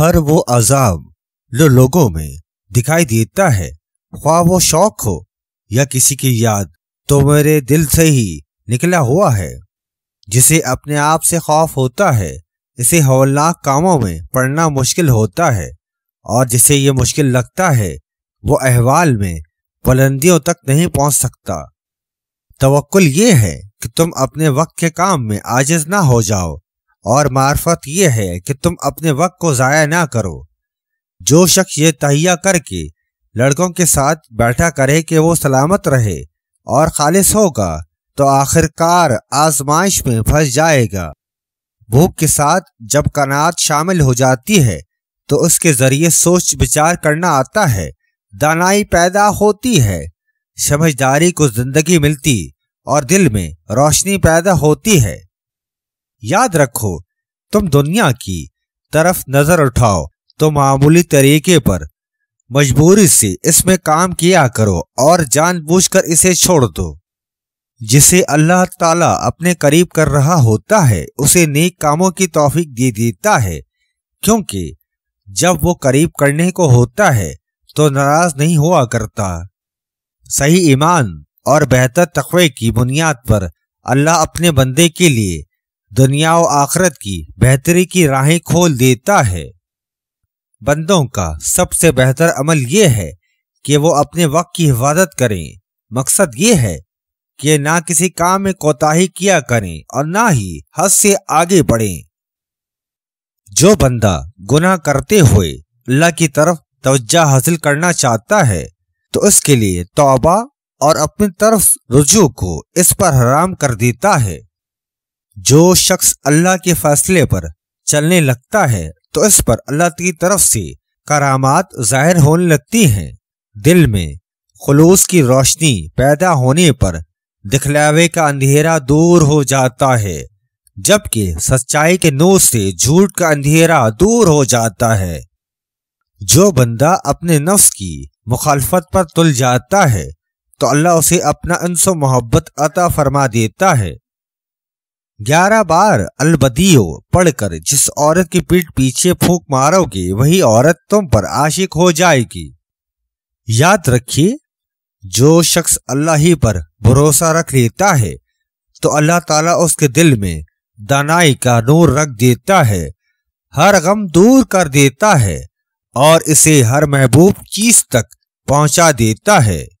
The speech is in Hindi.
हर वो अजाब जो लोगों में दिखाई देता है ख्वा वो शौक हो या किसी की याद तो मेरे दिल से ही निकला हुआ है जिसे अपने आप से खौफ होता है इसे हौलनाक कामों में पढ़ना मुश्किल होता है और जिसे ये मुश्किल लगता है वो अहवाल में बुलंदियों तक नहीं पहुंच सकता तवक्ल ये है कि तुम अपने वक्त के काम में आजिज ना हो जाओ और मार्फत ये है कि तुम अपने वक्त को ज़ाया ना करो जो शख्स ये तहिया करके लड़कों के साथ बैठा करे कि वो सलामत रहे और खालिश होगा तो आखिरकार आजमाइश में फंस जाएगा भूख के साथ जब कनात शामिल हो जाती है तो उसके जरिए सोच विचार करना आता है दानाई पैदा होती है समझदारी को जिंदगी मिलती और दिल में रोशनी पैदा होती है याद रखो तुम दुनिया की तरफ नजर उठाओ तो मामूली तरीके पर मजबूरी से इसमें काम किया करो और जानबूझकर इसे छोड़ दो जिसे अल्लाह ताला अपने करीब कर रहा होता है उसे नेक कामों की तौफीक दे देता है क्योंकि जब वो करीब करने को होता है तो नाराज नहीं हुआ करता सही ईमान और बेहतर तकवे की बुनियाद पर अल्लाह अपने बंदे के लिए दुनिया और आखरत की बेहतरी की राहें खोल देता है बंदों का सबसे बेहतर अमल यह है कि वो अपने वक्त की हिफाजत करें मकसद ये है कि ना किसी काम में कोताही किया करें और ना ही हद से आगे बढ़ें जो बंदा गुनाह करते हुए अल्लाह की तरफ तवज्जा हासिल करना चाहता है तो उसके लिए तौबा और अपनी तरफ रुजू को इस पर हराम कर देता है जो शख्स अल्लाह के फैसले पर चलने लगता है तो इस पर अल्लाह की तरफ से करामात जाहिर होने लगती हैं दिल में खलूस की रोशनी पैदा होने पर दिखलावे का अंधेरा दूर हो जाता है जबकि सच्चाई के नूर से झूठ का अंधेरा दूर हो जाता है जो बंदा अपने नफ्स की मुखालफत पर तुल जाता है तो अल्लाह उसे अपना अनसो मोहब्बत अता फरमा देता है ग्यारह बार हो पढ़कर जिस औरत की पीठ पीछे फूक मारोगे वही औरत तुम पर आशिक हो जाएगी याद रखिए जो शख्स अल्लाह ही पर भरोसा रख लेता है तो अल्लाह ताला उसके दिल में दानाई का नूर रख देता है हर गम दूर कर देता है और इसे हर महबूब चीज तक पहुंचा देता है